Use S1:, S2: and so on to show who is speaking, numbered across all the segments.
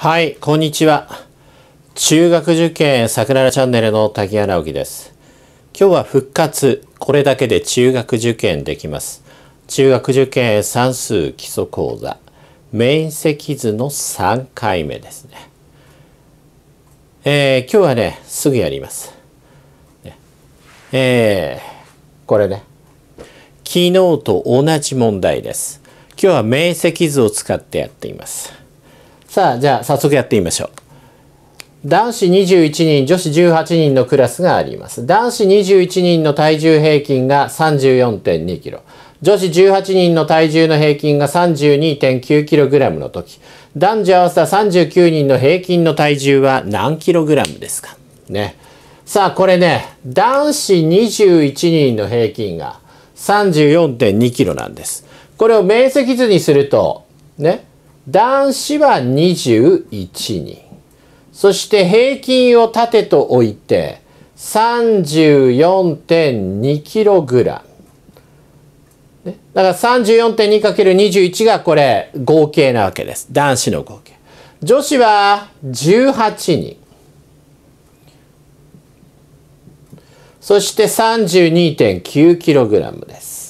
S1: はい、こんにちは。中学受験桜らチャンネルの滝原沖です。今日は復活。これだけで中学受験できます。中学受験算数基礎講座。面積図の3回目ですね。えー、今日はね、すぐやります。えー、これね。昨日と同じ問題です。今日は面積図を使ってやっています。さあ、じゃあ早速やってみましょう。男子21人、女子18人のクラスがあります。男子21人の体重平均が34.2キロ。女子18人の体重の平均が32.9キログラムの時、男女合わせた39人の平均の体重は何キログラムですかね。さあ、これね、男子21人の平均が34.2キロなんです。これを面積図にすると、ね、男子は21人。そして平均を縦と置いて 34.2kg。だから 34.2×21 がこれ合計なわけです。男子の合計。女子は18人。そして 32.9kg です。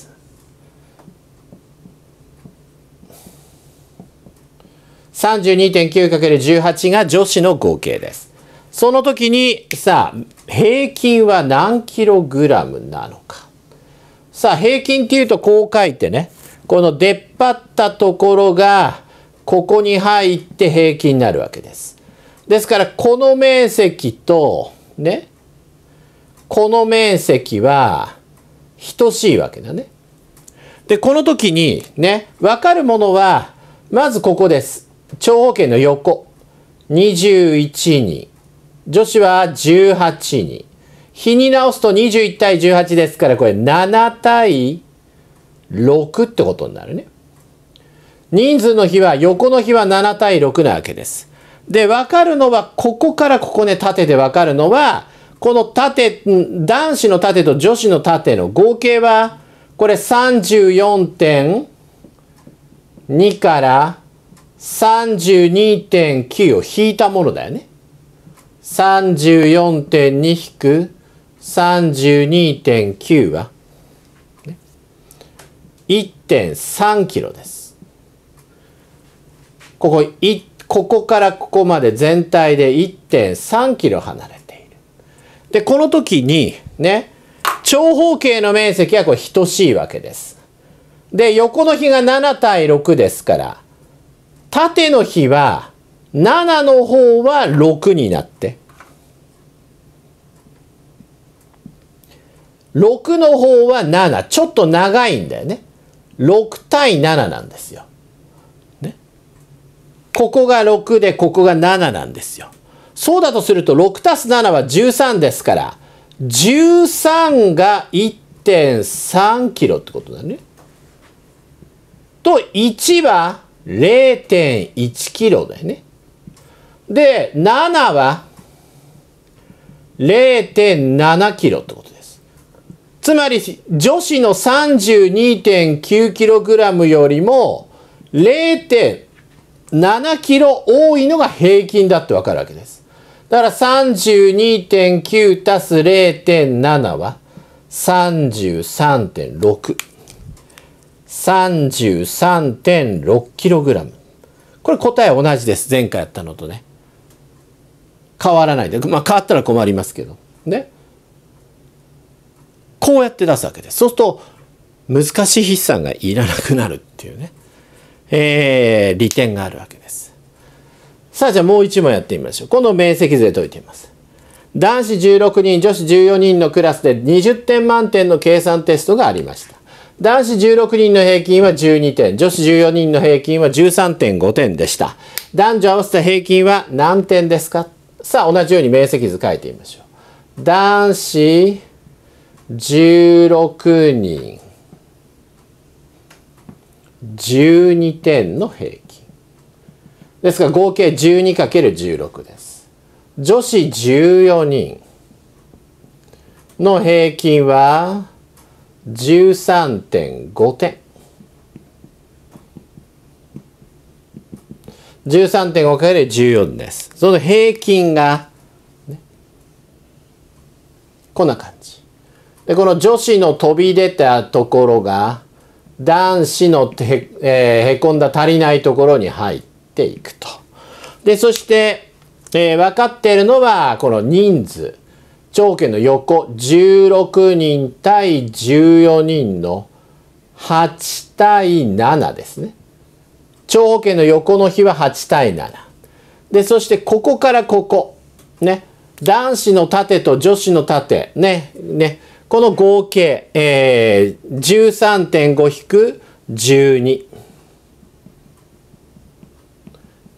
S1: 32.9×18 が女子の合計です。その時にさあ平均は何キログラムなのか。さあ平均っていうとこう書いてねこの出っ張ったところがここに入って平均になるわけです。ですからこの面積とねこの面積は等しいわけだね。でこの時にね分かるものはまずここです。長方形の横21に女子は18に比に直すと21対18ですからこれ7対6ってことになるね。人数の比は横の比は7対6なわけです。で分かるのはここからここね縦で分かるのはこの縦男子の縦と女子の縦の合計はこれ34.2から32.9を引いたものだよね。34.2引く32.9は1.3キロです。ここ、い、ここからここまで全体で1.3キロ離れている。で、この時にね、長方形の面積はこれ等しいわけです。で、横の比が7対6ですから、縦の比は7の方は6になって6の方は7ちょっと長いんだよね6対7なんですよ、ね、ここが6でここが7なんですよそうだとすると6たす7は13ですから13が1.3キロってことだねと1は0.1キロだよね。で、7は0.7キロってことです。つまり、女子の32.9キログラムよりも0.7キロ多いのが平均だってわかるわけです。だから32.9足す0.7は33.6。33.6kg。これ答え同じです。前回やったのとね。変わらないで。まあ変わったら困りますけど。ね。こうやって出すわけです。そうすると、難しい筆算がいらなくなるっていうね。えー、利点があるわけです。さあじゃあもう一問やってみましょう。この面積図で解いてみます。男子16人、女子14人のクラスで20点満点の計算テストがありました。男子16人の平均は12点、女子14人の平均は13.5点でした。男女合わせた平均は何点ですかさあ、同じように面積図書いてみましょう。男子16人、12点の平均。ですから合計 12×16 です。女子14人の平均は13.5点。13.5×14 です。その平均が、ね、こんな感じ。で、この女子の飛び出たところが、男子のへ,、えー、へこんだ足りないところに入っていくと。で、そして、えー、分かっているのは、この人数。長家の横16人対14人の8対7ですね。長家の横の比は8対7。で、そしてここからここ。ね。男子の縦と女子の縦。ね。ね。この合計、えー、13.5引く12。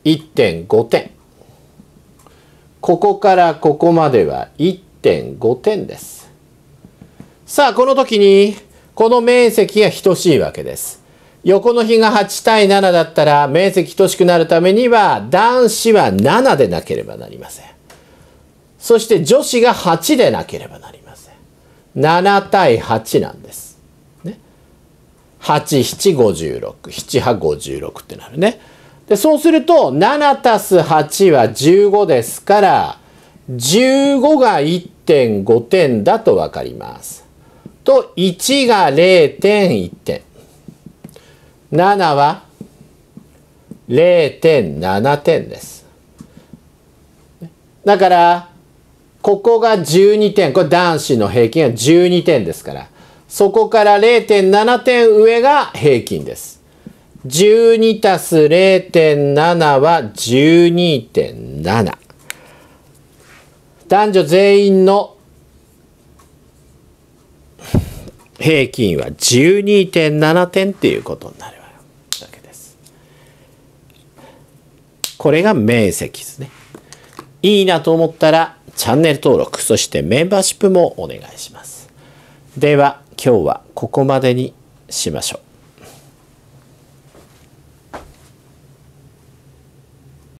S1: 1.5点。ここからここまでは1.5点です。さあ、この時に、この面積が等しいわけです。横の比が8対7だったら、面積等しくなるためには、男子は7でなければなりません。そして女子が8でなければなりません。7対8なんです。ね。8、7、56。7、8、56ってなるね。で、そうすると、7足す8は15ですから、15が1.5点だと分かります。と1が0.1点。7は0.7点です。だからここが12点これ男子の平均が12点ですからそこから0.7点上が平均です。12たす0.7は12.7。男女全員の平均は12.7点っていうことになるわけです。これが面積ですね。いいなと思ったらチャンネル登録、そしてメンバーシップもお願いします。では今日はここまでにしましょう。